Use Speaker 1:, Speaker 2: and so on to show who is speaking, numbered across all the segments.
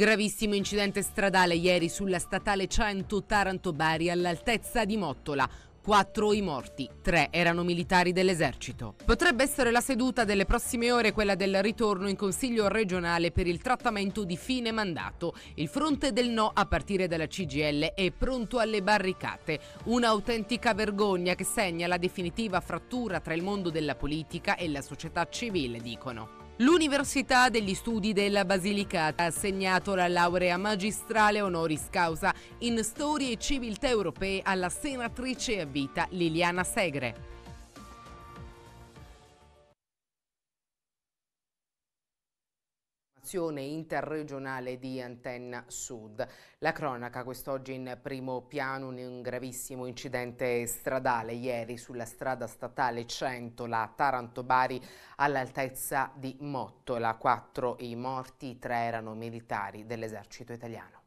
Speaker 1: Gravissimo incidente stradale ieri sulla statale 100 Taranto-Bari all'altezza di Mottola. Quattro i morti, tre erano militari dell'esercito. Potrebbe essere la seduta delle prossime ore quella del ritorno in Consiglio regionale per il trattamento di fine mandato. Il fronte del no a partire dalla CGL è pronto alle barricate. Un'autentica vergogna che segna la definitiva frattura tra il mondo della politica e la società civile, dicono. L'Università degli Studi della Basilicata ha assegnato la laurea magistrale honoris causa in Storia e Civiltà Europee alla senatrice a vita Liliana Segre. l'azione interregionale di Antenna Sud. La cronaca quest'oggi in primo piano un gravissimo incidente stradale ieri sulla strada statale 100, la Taranto-Bari, all'altezza di Mottola. Quattro i morti, tre erano militari dell'esercito italiano.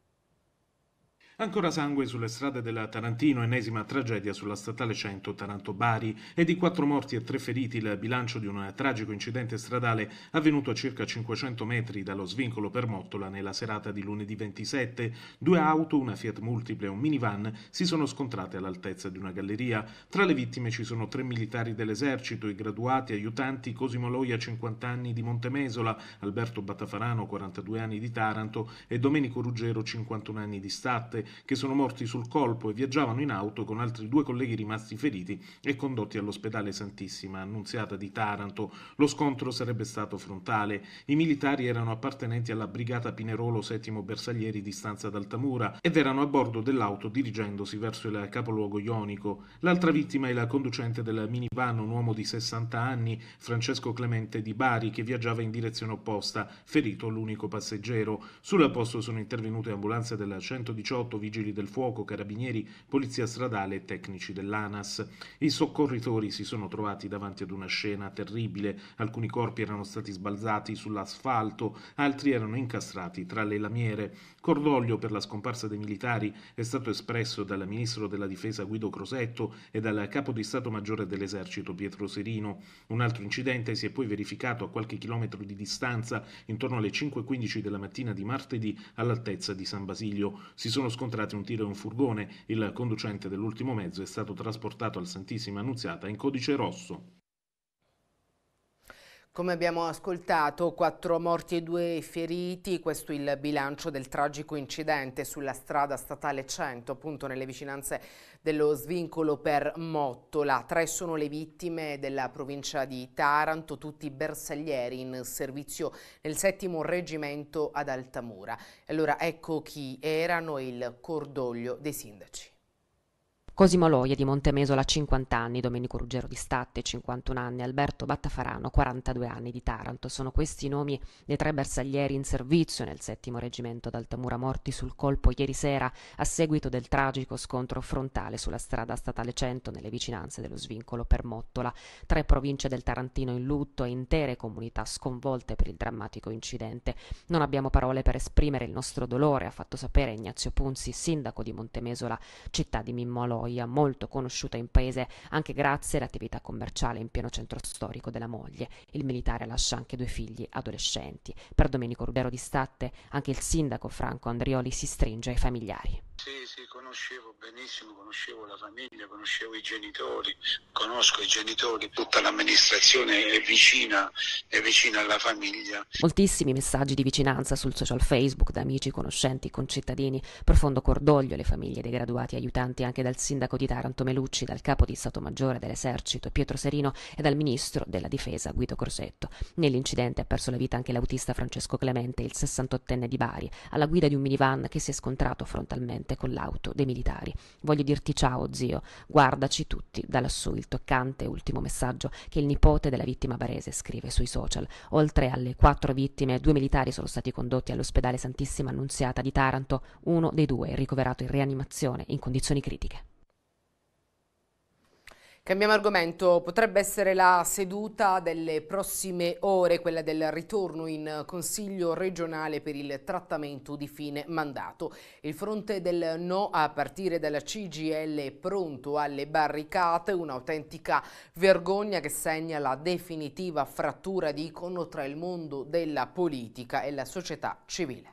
Speaker 2: Ancora sangue sulle strade della Tarantino, ennesima tragedia sulla statale 100 Taranto-Bari e di quattro morti e tre feriti il bilancio di un tragico incidente stradale avvenuto a circa 500 metri dallo svincolo per Mottola nella serata di lunedì 27. Due auto, una Fiat Multiple e un minivan si sono scontrate all'altezza di una galleria. Tra le vittime ci sono tre militari dell'esercito, i graduati aiutanti Cosimo Loia 50 anni di Montemesola, Alberto Batafarano 42 anni di Taranto e Domenico Ruggero 51 anni di Statte che sono morti sul colpo e viaggiavano in auto con altri due colleghi rimasti feriti e condotti all'ospedale Santissima Annunziata di Taranto. Lo scontro sarebbe stato frontale. I militari erano appartenenti alla brigata Pinerolo VII Bersaglieri di Stanza d'Altamura ed erano a bordo dell'auto dirigendosi verso il capoluogo ionico. L'altra vittima è la conducente del minivan, un uomo di 60 anni, Francesco Clemente di Bari, che viaggiava in direzione opposta, ferito l'unico passeggero. Sulla posto sono intervenute ambulanze della 118 coinvolto vigili del fuoco, carabinieri, polizia stradale e tecnici dell'ANAS. I soccorritori si sono trovati davanti ad una scena terribile. Alcuni corpi erano stati sbalzati sull'asfalto, altri erano incastrati tra le lamiere. Cordoglio per la scomparsa dei militari è stato espresso dal ministro della difesa Guido Crosetto e dal capo di Stato Maggiore dell'Esercito Pietro Serino. Un altro incidente si è poi verificato a qualche chilometro di distanza, intorno alle 5.15 della mattina di martedì, all'altezza di San Basilio. Si sono scoperti scontrati un tiro e un furgone. Il conducente dell'ultimo mezzo è stato trasportato al Santissima Annunziata in codice rosso.
Speaker 1: Come abbiamo ascoltato, quattro morti e due feriti, questo è il bilancio del tragico incidente sulla strada statale 100, appunto nelle vicinanze dello svincolo per Mottola. Tre sono le vittime della provincia di Taranto, tutti bersaglieri in servizio nel settimo reggimento ad Altamura. Allora ecco chi erano il cordoglio dei sindaci.
Speaker 3: Cosimo Loie di Montemesola 50 anni, Domenico Ruggero di Statte 51 anni, Alberto Battafarano 42 anni di Taranto. Sono questi i nomi dei tre bersaglieri in servizio nel settimo reggimento d'Altamura morti sul colpo ieri sera a seguito del tragico scontro frontale sulla strada statale 100 nelle vicinanze dello svincolo per Mottola. Tre province del Tarantino in lutto e intere comunità sconvolte per il drammatico incidente. Non abbiamo parole per esprimere il nostro dolore, ha fatto sapere Ignazio Punzi, sindaco di Montemesola, città di Mimmolo Pistoia, molto conosciuta in paese anche grazie all'attività commerciale in pieno centro storico della moglie. Il militare lascia anche due figli adolescenti. Per Domenico Rudero di Statte anche il sindaco Franco Andrioli si stringe ai familiari. Sì, sì, conoscevo benissimo, conoscevo la famiglia,
Speaker 4: conoscevo i genitori, conosco i genitori, tutta l'amministrazione è vicina, è vicina alla famiglia.
Speaker 3: Moltissimi messaggi di vicinanza sul social Facebook da amici, conoscenti, concittadini, profondo cordoglio alle famiglie dei graduati aiutanti anche dal sindaco di Taranto Melucci, dal capo di Stato Maggiore dell'Esercito Pietro Serino e dal ministro della Difesa Guido Crosetto. Nell'incidente ha perso la vita anche l'autista Francesco Clemente, il 68enne di Bari, alla guida di un minivan che si è scontrato frontalmente parte con l'auto dei militari. Voglio dirti ciao, zio, guardaci tutti da lassù il toccante ultimo messaggio che il nipote della vittima barese scrive sui social. Oltre alle quattro vittime, due militari sono stati condotti all'ospedale Santissima Annunziata di Taranto, uno dei due è ricoverato in rianimazione in condizioni critiche.
Speaker 1: Cambiamo argomento, potrebbe essere la seduta delle prossime ore, quella del ritorno in Consiglio regionale per il trattamento di fine mandato. Il fronte del no a partire dalla CGL è pronto alle barricate, un'autentica vergogna che segna la definitiva frattura di icono tra il mondo della politica e la società civile.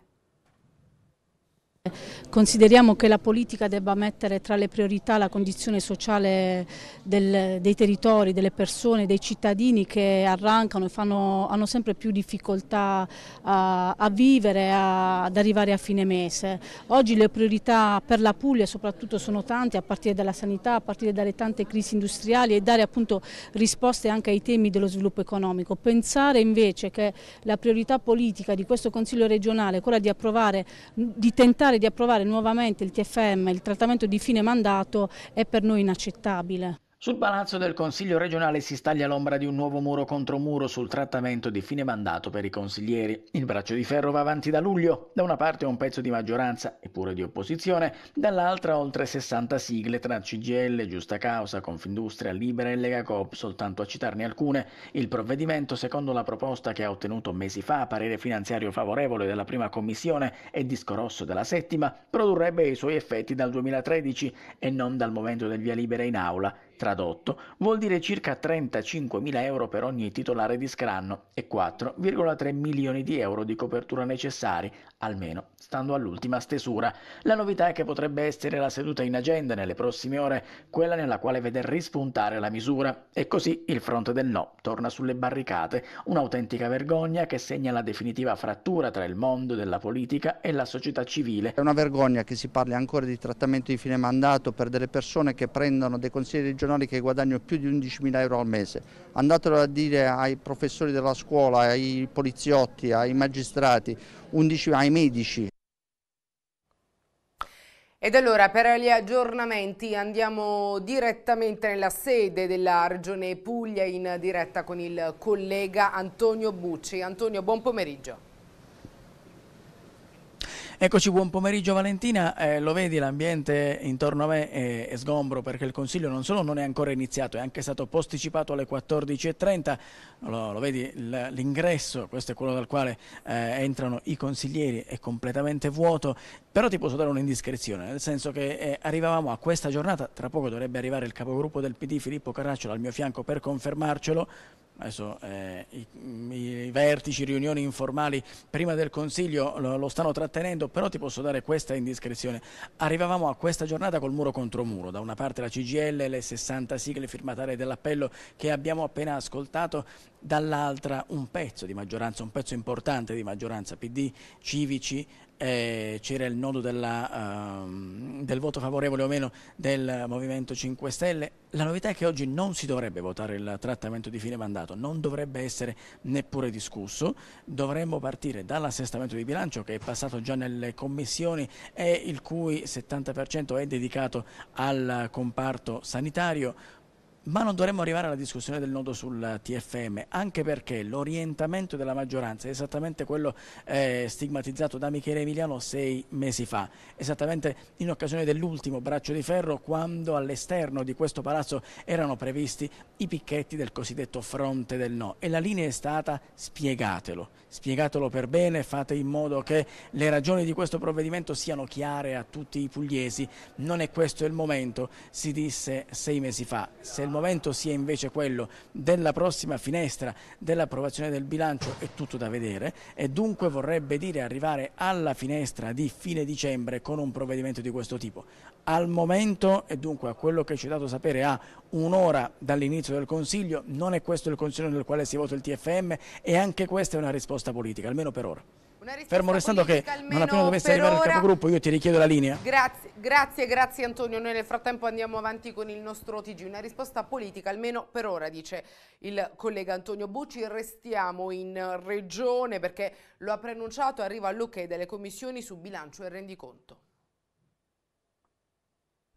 Speaker 1: Consideriamo che la politica debba mettere tra le priorità la condizione sociale del, dei territori, delle persone, dei cittadini che arrancano e fanno, hanno sempre più difficoltà a, a vivere, a, ad arrivare a fine mese. Oggi le priorità per la Puglia soprattutto sono tante, a partire dalla sanità, a partire dalle tante crisi industriali e dare appunto risposte anche ai temi dello sviluppo economico. Pensare invece che la priorità politica di questo Consiglio regionale è quella di approvare, di tentare di approvare nuovamente il TFM, il trattamento di fine mandato, è per noi inaccettabile.
Speaker 5: Sul palazzo del Consiglio regionale si staglia l'ombra di un nuovo muro contro muro sul trattamento di fine mandato per i consiglieri. Il braccio di ferro va avanti da luglio. Da una parte un pezzo di maggioranza e pure di opposizione, dall'altra oltre 60 sigle tra CGL, Giusta Causa, Confindustria, Libera e Lega Coop, soltanto a citarne alcune. Il provvedimento, secondo la proposta che ha ottenuto mesi fa parere finanziario favorevole della prima commissione e disco rosso della settima, produrrebbe i suoi effetti dal 2013 e non dal momento del via libera in aula tradotto, vuol dire circa 35.000 euro per ogni titolare di scranno e 4,3 milioni di euro di copertura necessari, almeno stando all'ultima stesura. La novità è che potrebbe essere la seduta in agenda nelle prossime ore, quella nella quale veder rispuntare la misura. E così il fronte del no torna sulle barricate, un'autentica vergogna che segna la definitiva frattura tra il mondo della politica e la società civile. È una vergogna che si parli ancora di trattamento di fine mandato per delle persone che prendono dei consigli
Speaker 4: regionali professionali che guadagnano più di 11.000 euro al mese. Andatelo a dire ai professori della scuola, ai poliziotti, ai magistrati, 11, ai medici.
Speaker 1: Ed allora per gli aggiornamenti andiamo direttamente nella sede della Regione Puglia in diretta con il collega Antonio Bucci. Antonio, buon pomeriggio.
Speaker 5: Eccoci, buon pomeriggio Valentina, eh, lo vedi l'ambiente intorno a me è, è, sgombro perché il Consiglio non solo non è ancora iniziato, è anche stato posticipato alle 14.30, lo, lo vedi l'ingresso, questo è quello dal quale eh, entrano i consiglieri, è completamente vuoto però ti posso dare un'indiscrezione, nel senso che eh, arrivavamo a questa giornata, tra poco dovrebbe arrivare il capogruppo del PD Filippo Caracciolo al mio fianco per confermarcelo, adesso eh, i, mm, i, vertici, riunioni informali prima del Consiglio lo, lo, stanno trattenendo, però ti posso dare questa indiscrezione. Arrivavamo a questa giornata col muro contro muro, da una parte la CGL, le 60 sigle firmatarie dell'appello che abbiamo appena ascoltato, dall'altra un pezzo di maggioranza, un pezzo importante di maggioranza, PD, civici, eh, c'era il nodo della, uh, del voto favorevole o meno del Movimento 5 Stelle. La novità è che oggi non si dovrebbe votare il trattamento di fine mandato, non dovrebbe essere neppure discusso, dovremmo partire dall'assestamento di bilancio che è passato già nelle commissioni e il cui 70% è dedicato al comparto sanitario ma non dovremmo arrivare alla discussione del nodo sul TFM, anche perché l'orientamento della maggioranza è esattamente quello eh, stigmatizzato da Michele Emiliano sei mesi fa, esattamente in occasione dell'ultimo braccio di ferro quando all'esterno di questo palazzo erano previsti i picchetti del cosiddetto fronte del no e la linea è stata spiegatelo, spiegatelo per bene, fate in modo che le ragioni di questo provvedimento siano chiare a tutti i pugliesi. Non è questo il momento, si disse sei mesi fa. Se il momento sia invece quello della prossima finestra dell'approvazione del bilancio è tutto da vedere e dunque vorrebbe dire arrivare alla finestra di fine dicembre con un provvedimento di questo tipo. Al momento e dunque a quello che ci è dato sapere a un'ora dall'inizio del Consiglio, non è questo il Consiglio nel quale si vota il TFM e anche questa è una risposta politica, almeno per ora. Fermo restando che non appena dovesse arrivare ora... il capogruppo io ti richiedo la linea.
Speaker 1: Grazie, grazie, grazie Antonio. Noi nel frattempo andiamo avanti con il nostro TG. Una risposta politica, almeno per ora, dice il collega Antonio Bucci. Restiamo in regione perché lo ha preannunciato, arriva all'ok delle commissioni su bilancio e rendiconto.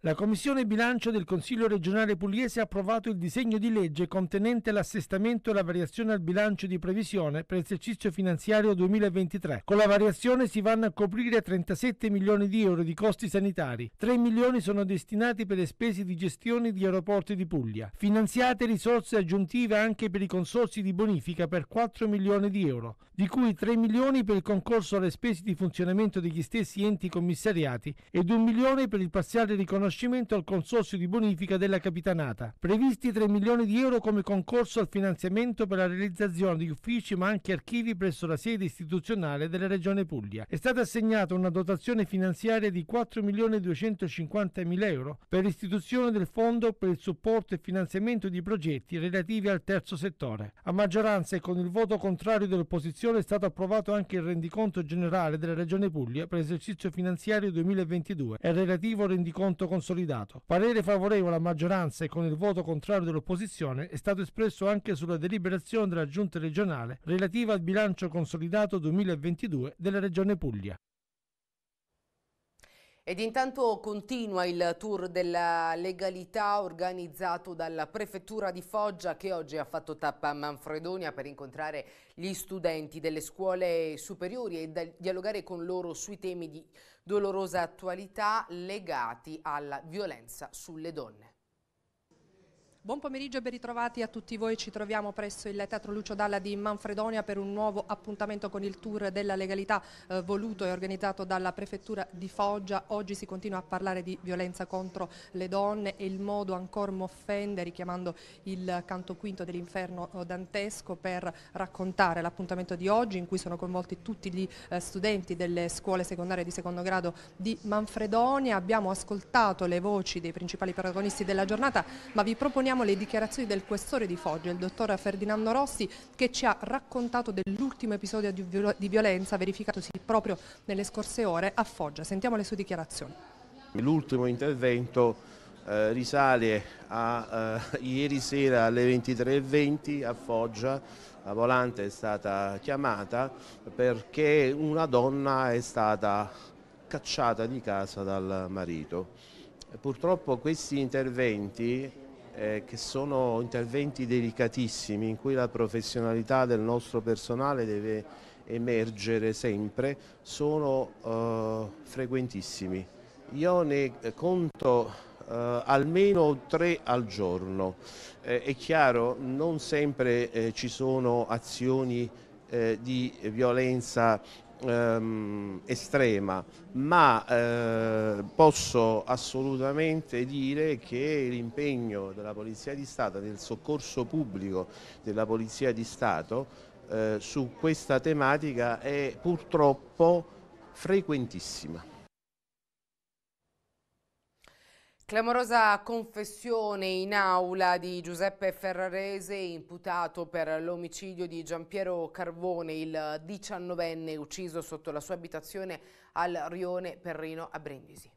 Speaker 6: La Commissione Bilancio del Consiglio regionale pugliese ha approvato il disegno di legge contenente l'assestamento e la variazione al bilancio di previsione per l'esercizio finanziario 2023. Con la variazione si vanno a coprire 37 milioni di euro di costi sanitari, 3 milioni sono destinati per le spese di gestione di aeroporti di Puglia, finanziate risorse aggiuntive anche per i consorsi di bonifica per 4 milioni di euro, di cui 3 milioni per il concorso alle spese di funzionamento degli stessi enti commissariati ed 1 milione per il parziale riconoscimento risarcimento al consorzio di bonifica della Capitanata. Previsti 3 milioni di euro come concorso al finanziamento per la realizzazione di uffici ma anche archivi presso la sede istituzionale della Regione Puglia. È stata assegnata una dotazione finanziaria di 4 milioni 250 mila euro per l'istituzione del fondo per il supporto e finanziamento di progetti relativi al terzo settore. A maggioranza e con il voto contrario dell'opposizione è stato approvato anche il rendiconto generale della Regione Puglia per l'esercizio finanziario 2022 e il relativo rendiconto consolidante consolidato. Parere favorevole a maggioranza e con il voto contrario dell'opposizione è stato espresso anche sulla deliberazione della Giunta regionale relativa al bilancio consolidato 2022 della Regione Puglia.
Speaker 1: Ed intanto continua il tour della legalità organizzato dalla prefettura di Foggia che oggi ha fatto tappa a Manfredonia per incontrare gli studenti delle scuole superiori e dialogare con loro sui temi di dolorosa attualità legati alla violenza sulle donne. Buon pomeriggio e ben ritrovati a tutti voi. Ci troviamo presso il Teatro Lucio Dalla di Manfredonia per un nuovo appuntamento con il tour della legalità eh, voluto e organizzato dalla Prefettura di Foggia. Oggi si continua a parlare di violenza contro le donne e il modo ancora m'offende, richiamando il canto quinto dell'inferno eh, dantesco per raccontare l'appuntamento di oggi in cui sono coinvolti tutti gli eh, studenti delle scuole secondarie di secondo grado di Manfredonia. Abbiamo ascoltato le voci dei principali protagonisti della giornata, ma vi proponiamo Ascoltiamo le dichiarazioni del questore di Foggia, il dottor Ferdinando Rossi, che ci ha raccontato dell'ultimo episodio di, viol di violenza verificatosi proprio nelle scorse ore a Foggia. Sentiamo le sue dichiarazioni.
Speaker 7: L'ultimo intervento eh, risale a eh, ieri sera alle 23.20 a Foggia, la volante è stata chiamata perché una donna è stata cacciata di casa dal marito. Purtroppo questi interventi eh, che sono interventi delicatissimi in cui la professionalità del nostro personale deve emergere sempre, sono eh, frequentissimi. Io ne conto eh, almeno tre al giorno. Eh, è chiaro, non sempre eh, ci sono azioni eh, di violenza ehm, estrema, ma eh, posso assolutamente dire che l'impegno della Polizia di Stato, del soccorso pubblico della Polizia di Stato eh, su questa tematica è purtroppo frequentissima.
Speaker 1: Clamorosa confessione in aula di Giuseppe Ferrarese, imputato per l'omicidio di Giampiero Carvone, il diciannovenne ucciso sotto la sua abitazione al Rione Perrino a Brindisi.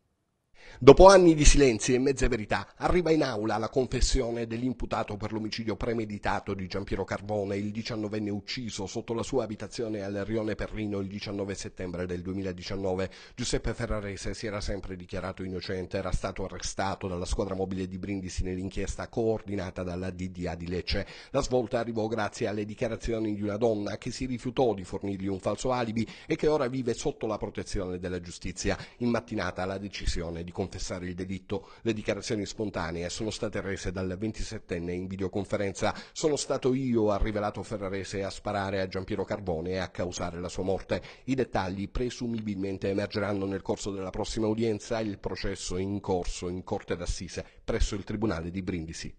Speaker 8: Dopo anni di silenzi e mezze verità, arriva in aula la confessione dell'imputato per l'omicidio premeditato di Giampiero Carbone, il diciannovenne ucciso sotto la sua abitazione al Rione Perrino il 19 settembre del 2019. Giuseppe Ferrarese si era sempre dichiarato innocente, era stato arrestato dalla squadra mobile di Brindisi nell'inchiesta coordinata dalla DDA di Lecce. La svolta arrivò grazie alle dichiarazioni di una donna che si rifiutò di fornirgli un falso alibi e che ora vive sotto la protezione della giustizia. In mattinata la decisione di confessare il delitto. Le dichiarazioni spontanee sono state rese dal 27enne in videoconferenza. Sono stato io, ha rivelato Ferrarese, a sparare a Giampiero Carbone e a causare la sua morte. I dettagli presumibilmente emergeranno nel corso della prossima udienza. Il processo in corso in corte d'assise presso il Tribunale di Brindisi.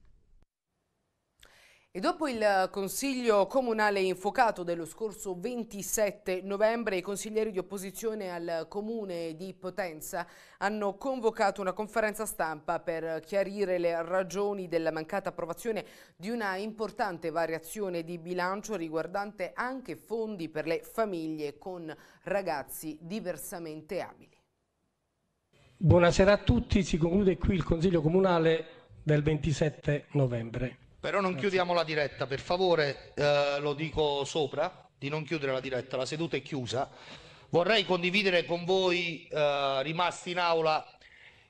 Speaker 1: E dopo il Consiglio Comunale infuocato dello scorso 27 novembre, i consiglieri di opposizione al Comune di Potenza hanno convocato una conferenza stampa per chiarire le ragioni della mancata approvazione di una importante variazione di bilancio riguardante anche fondi per le famiglie con ragazzi diversamente abili.
Speaker 6: Buonasera a tutti, si conclude qui il Consiglio Comunale del 27 novembre.
Speaker 4: Però non chiudiamo la diretta, per favore, eh, lo dico sopra, di non chiudere la diretta, la seduta è chiusa. Vorrei condividere con voi, eh, rimasti in aula,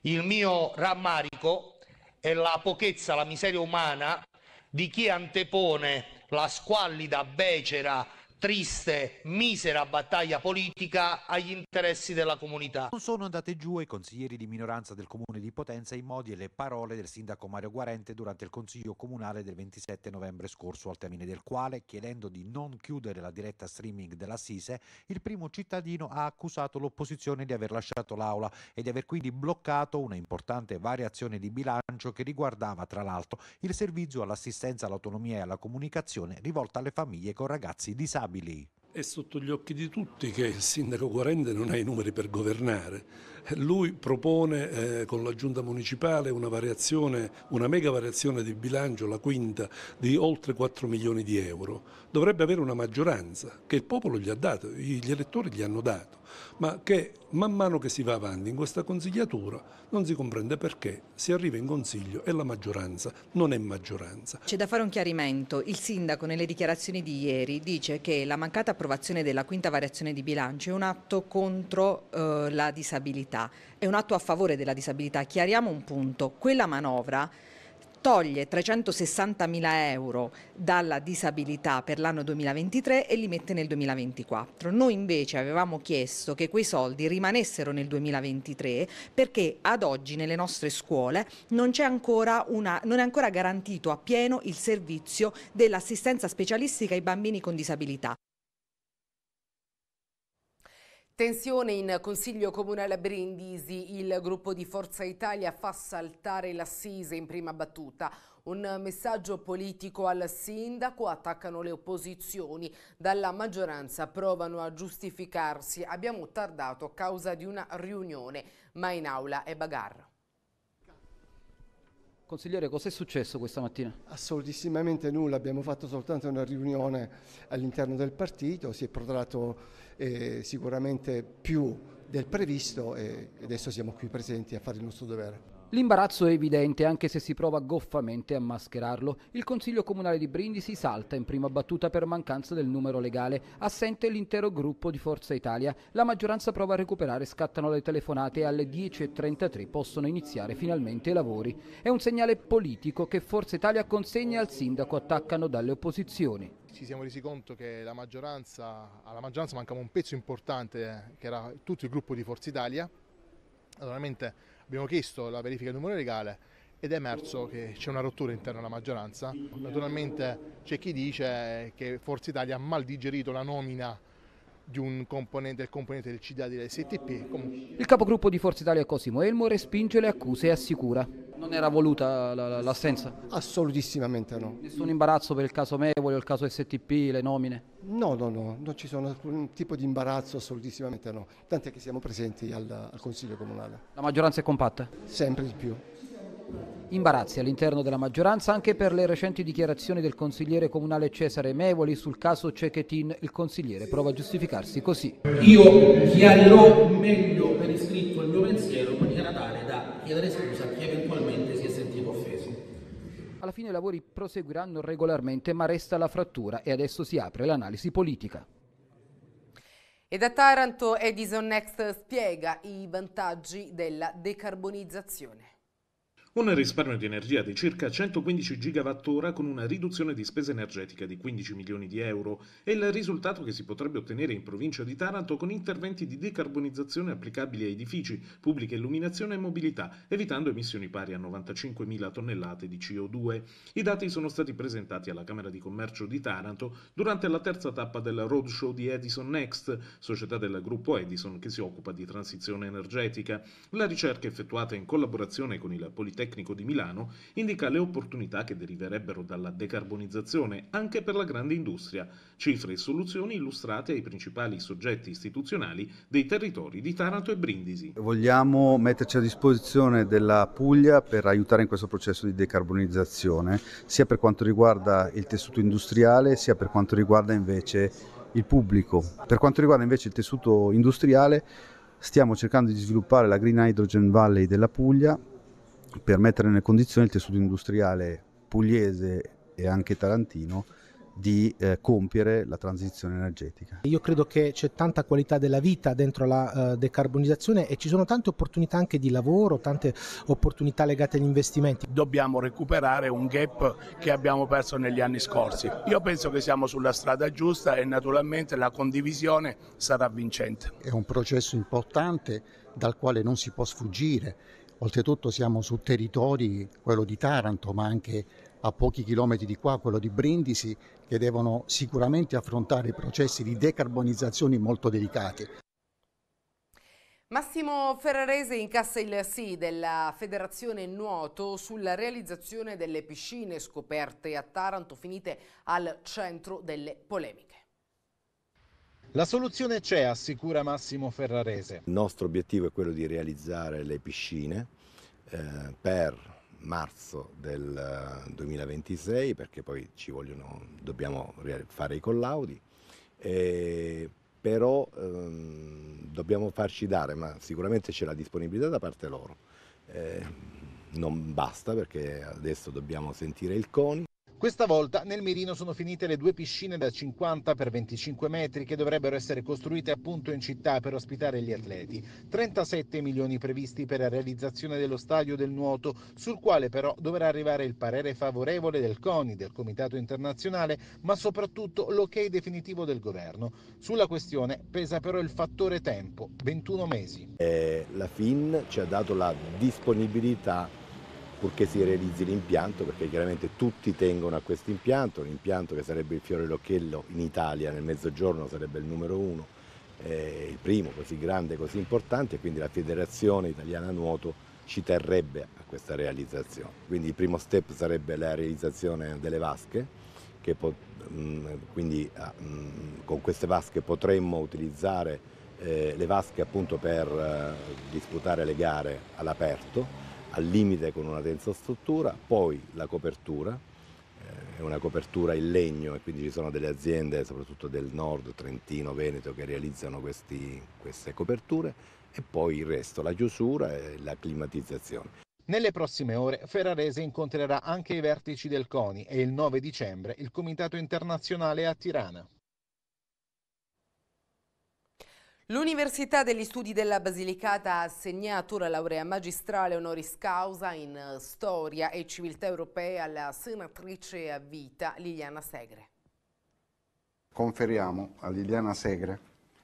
Speaker 4: il mio rammarico e la pochezza, la miseria umana di chi antepone la squallida, becera triste, misera battaglia politica agli interessi della comunità. Non sono andate giù i consiglieri di minoranza del comune di Potenza i modi e le parole del sindaco Mario Guarente durante il consiglio comunale del 27 novembre scorso, al termine del quale, chiedendo di non chiudere la diretta streaming della Sise, il primo cittadino ha accusato l'opposizione di aver lasciato l'aula e di aver quindi bloccato una importante variazione di bilancio che riguardava tra l'altro il servizio all'assistenza all'autonomia e alla comunicazione rivolta alle famiglie con ragazzi disabili stabili.
Speaker 6: È sotto gli occhi di tutti che il sindaco Guarente non ha i numeri per governare. Lui propone eh, con la giunta municipale una variazione, una mega variazione di bilancio, la quinta, di oltre 4 milioni di euro. Dovrebbe avere una maggioranza che il popolo gli ha dato, gli elettori gli hanno dato ma che man mano che si va avanti in questa consigliatura non si comprende perché si arriva in consiglio e la maggioranza non è maggioranza.
Speaker 1: C'è da fare un chiarimento, il sindaco nelle dichiarazioni di ieri dice che la mancata approvazione della quinta variazione di bilancio è un atto contro eh, la disabilità, è un atto a favore della disabilità, chiariamo un punto, quella manovra toglie 360.000 euro dalla disabilità per l'anno 2023 e li mette nel 2024. Noi invece avevamo chiesto che quei soldi rimanessero nel 2023 perché ad oggi nelle nostre scuole non, una, non è ancora garantito appieno il servizio dell'assistenza specialistica ai bambini con disabilità. Tensione in Consiglio Comunale a Brindisi, il gruppo di Forza Italia fa saltare l'assise in prima battuta. Un messaggio politico al sindaco, attaccano le opposizioni, dalla maggioranza provano a giustificarsi. Abbiamo tardato a causa di una riunione, ma in aula è bagarra.
Speaker 9: Consigliere, cos'è successo
Speaker 8: questa mattina? Assolutissimamente nulla, abbiamo fatto soltanto una riunione all'interno del partito, si è protratto eh, sicuramente più del previsto e
Speaker 9: adesso siamo qui presenti a fare il nostro dovere. L'imbarazzo è evidente anche se si prova goffamente a mascherarlo. Il Consiglio Comunale di Brindisi salta in prima battuta per mancanza del numero legale. Assente l'intero gruppo di Forza Italia. La maggioranza prova a recuperare, scattano le telefonate e alle 10.33 possono iniziare finalmente i lavori. È un segnale politico che Forza Italia consegna al sindaco, attaccano dalle opposizioni
Speaker 2: ci siamo resi conto che alla maggioranza, alla maggioranza mancava un pezzo importante eh, che era tutto il gruppo di Forza Italia. Naturalmente Abbiamo chiesto la verifica del numero legale ed è emerso che c'è una rottura interna alla maggioranza. Naturalmente c'è chi dice che Forza Italia ha mal digerito la nomina componente, del componente del CDA dell'STP.
Speaker 9: Il capogruppo di Forza Italia Cosimo Elmo respinge le accuse e assicura non era voluta l'assenza? Assolutissimamente no. Nessun imbarazzo per il caso Mevoli o il caso STP, le nomine? No, no, no,
Speaker 8: non ci sono alcun tipo di imbarazzo, assolutissimamente no. Tant'è che siamo presenti al, al Consiglio Comunale.
Speaker 9: La maggioranza è compatta? Sempre di più. Imbarazzi all'interno della maggioranza anche per le recenti dichiarazioni del consigliere comunale Cesare Mevoli sul caso Cechetin. Il consigliere prova a giustificarsi così. Io chiarirò
Speaker 7: meglio per iscrivere
Speaker 4: chiedere scusa a chi eventualmente si è sentito offeso.
Speaker 9: Alla fine i lavori proseguiranno regolarmente, ma resta la frattura e adesso si apre l'analisi politica.
Speaker 1: E da Taranto Edison Next spiega i vantaggi della decarbonizzazione.
Speaker 2: Un risparmio di energia di circa 115 GWh con una riduzione di spesa energetica di 15 milioni di euro è il risultato che si potrebbe ottenere in provincia di Taranto con interventi di decarbonizzazione applicabili a edifici, pubblica illuminazione e mobilità, evitando emissioni pari a 95.000 tonnellate di CO2. I dati sono stati presentati alla Camera di Commercio di Taranto durante la terza tappa del roadshow di Edison Next, società del gruppo Edison che si occupa di transizione energetica. La ricerca effettuata in collaborazione con il Politecnico Tecnico di Milano indica le opportunità che deriverebbero dalla decarbonizzazione anche per la grande industria, cifre e soluzioni illustrate ai principali soggetti istituzionali dei territori di Taranto e Brindisi.
Speaker 4: Vogliamo metterci a disposizione della Puglia per aiutare in questo processo di decarbonizzazione, sia per quanto riguarda il tessuto industriale, sia per quanto riguarda invece il pubblico. Per quanto riguarda invece il tessuto industriale, stiamo cercando di sviluppare la Green Hydrogen Valley della Puglia per mettere nelle condizioni il tessuto industriale pugliese e anche tarantino di eh, compiere la transizione energetica.
Speaker 6: Io credo che c'è tanta qualità della vita dentro la eh, decarbonizzazione e ci sono tante opportunità anche di lavoro, tante opportunità legate agli investimenti.
Speaker 2: Dobbiamo recuperare un gap che abbiamo perso negli anni scorsi. Io penso che siamo sulla strada giusta e naturalmente la condivisione sarà vincente.
Speaker 8: È un processo importante dal quale non si può sfuggire Oltretutto siamo su territori, quello di Taranto, ma anche a pochi chilometri di qua, quello di Brindisi, che devono sicuramente affrontare processi di decarbonizzazione molto delicati.
Speaker 1: Massimo Ferrarese incassa il sì della Federazione Nuoto sulla realizzazione delle piscine scoperte a Taranto finite al centro delle polemiche.
Speaker 7: La soluzione c'è, assicura Massimo Ferrarese.
Speaker 8: Il nostro obiettivo è quello di realizzare le piscine eh, per marzo del 2026 eh, perché poi ci vogliono, dobbiamo fare i collaudi, eh, però ehm, dobbiamo farci dare, ma sicuramente c'è la disponibilità da parte loro. Eh, non basta perché adesso dobbiamo sentire il CONI. Questa volta nel mirino sono finite le due piscine da 50 per 25
Speaker 7: metri che dovrebbero essere costruite appunto in città per ospitare gli atleti. 37 milioni previsti per la realizzazione dello stadio del nuoto, sul quale però dovrà arrivare il parere favorevole del CONI, del Comitato Internazionale, ma soprattutto l'ok definitivo del governo. Sulla questione pesa però il fattore tempo,
Speaker 8: 21 mesi. Eh, la FIN ci ha dato la disponibilità purché si realizzi l'impianto, perché chiaramente tutti tengono a questo impianto, l'impianto che sarebbe il fiore l'occhiello in Italia nel mezzogiorno, sarebbe il numero uno, eh, il primo così grande, e così importante, quindi la Federazione Italiana Nuoto ci terrebbe a questa realizzazione. Quindi il primo step sarebbe la realizzazione delle vasche, che mh, mm, quindi mh, ah, mm, con queste vasche potremmo utilizzare eh, le vasche appunto per eh, disputare le gare all'aperto al limite con una tensostruttura, poi la copertura, eh, è una copertura in legno e quindi ci sono delle aziende, soprattutto del nord, Trentino, Veneto, che realizzano questi, queste coperture e poi il resto, la chiusura e la climatizzazione.
Speaker 7: Nelle prossime ore Ferrarese incontrerà anche i vertici del CONI e il 9 dicembre il Comitato internazionale a Tirana.
Speaker 1: L'Università degli Studi della Basilicata ha assegnato la laurea magistrale honoris causa in eh, Storia e Civiltà Europea alla senatrice a vita Liliana Segre.
Speaker 8: Conferiamo a Liliana Segre,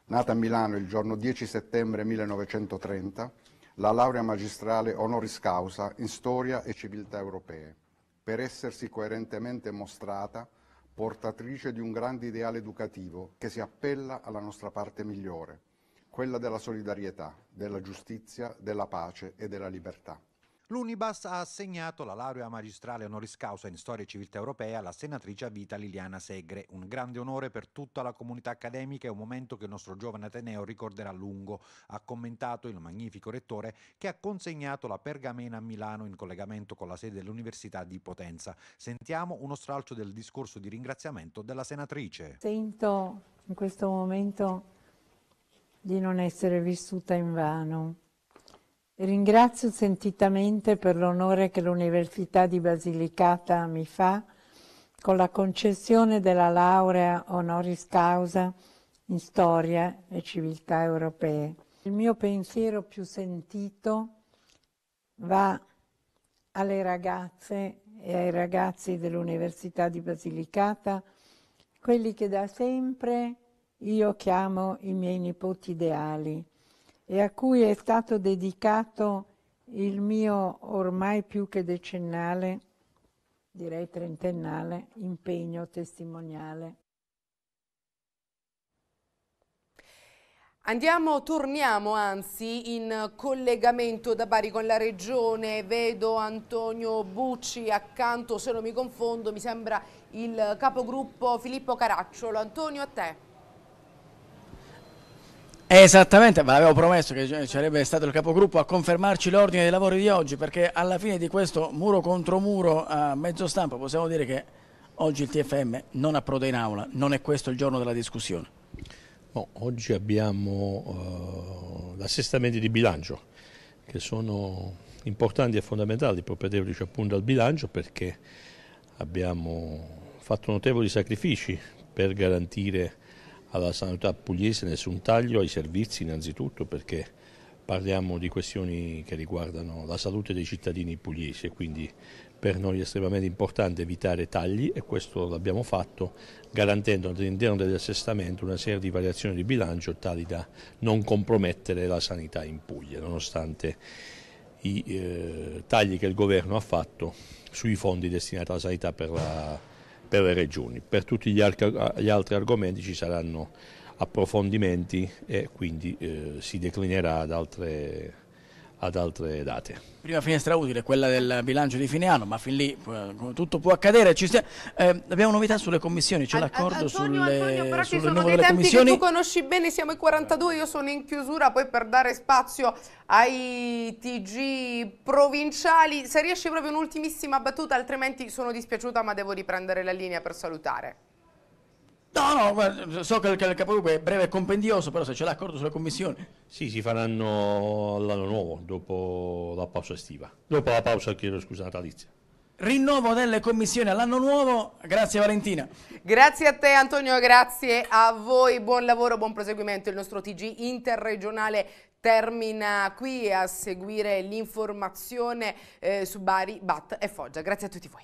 Speaker 8: nata a Milano il giorno 10 settembre 1930, la laurea magistrale honoris causa in Storia e Civiltà Europee, per essersi coerentemente mostrata portatrice di un grande ideale educativo che si appella alla nostra parte migliore, quella della solidarietà, della giustizia, della pace e della libertà.
Speaker 4: L'Unibas ha assegnato la laurea magistrale honoris causa in storia e civiltà europea alla senatrice a vita Liliana Segre, un grande onore per tutta la comunità accademica e un momento che il nostro giovane Ateneo ricorderà a lungo, ha commentato il magnifico rettore che ha consegnato la pergamena a Milano in collegamento con la sede dell'Università di Potenza. Sentiamo uno stralcio del discorso di ringraziamento della senatrice.
Speaker 5: Sento in questo momento di non essere vissuta in vano. Ringrazio sentitamente per l'onore che l'Università di Basilicata mi fa con la concessione della laurea honoris causa in storia e civiltà europee. Il mio pensiero più sentito va alle ragazze e ai ragazzi dell'Università di Basilicata, quelli che da sempre io chiamo i miei nipoti ideali e a cui è stato dedicato il mio ormai più che decennale, direi trentennale, impegno testimoniale.
Speaker 1: Andiamo, torniamo anzi in collegamento da Bari con la regione, vedo Antonio Bucci accanto, se non mi confondo, mi sembra il capogruppo Filippo Caracciolo. Antonio, a te.
Speaker 5: Esattamente, ma avevo promesso che ci sarebbe stato il capogruppo a confermarci l'ordine dei lavori di oggi, perché alla fine di questo muro contro muro a mezzo stampa possiamo dire che oggi il TFM non approda in aula, non è questo il giorno della discussione.
Speaker 10: No, oggi abbiamo uh, l'assestamento di bilancio, che sono importanti e fondamentali, propedeutici appunto al bilancio, perché abbiamo fatto notevoli sacrifici per garantire alla sanità pugliese nessun taglio, ai servizi innanzitutto perché parliamo di questioni che riguardano la salute dei cittadini pugliesi e quindi per noi è estremamente importante evitare tagli e questo l'abbiamo fatto garantendo all'interno dell'assestamento una serie di variazioni di bilancio tali da non compromettere la sanità in Puglia nonostante i eh, tagli che il governo ha fatto sui fondi destinati alla sanità per la per le regioni. Per tutti gli, altri argomenti ci saranno approfondimenti e quindi eh, si declinerà ad altre ad altre date.
Speaker 5: Prima finestra utile, quella del bilancio di fine anno, ma fin lì eh, tutto può accadere. Eh, abbiamo novità sulle commissioni, c'è l'accordo sulle, Antonio, però ci sono dei tempi che tu
Speaker 1: conosci bene, siamo i 42, io sono in chiusura, poi per dare spazio ai TG provinciali, se riesci proprio un'ultimissima battuta, altrimenti sono dispiaciuta ma devo riprendere la linea per salutare.
Speaker 5: No, no, so che il, che il capogruppo è breve e compendioso, però se c'è l'accordo sulla commissione. Sì, si faranno l'anno nuovo,
Speaker 10: dopo la pausa estiva, dopo la pausa, chiedo scusa, natalizia
Speaker 5: rinnovo delle commissioni all'anno nuovo. Grazie Valentina. Grazie a te Antonio, grazie a voi, buon
Speaker 1: lavoro, buon proseguimento. Il nostro TG interregionale termina qui a seguire l'informazione eh, su Bari, Bat e Foggia. Grazie a tutti voi.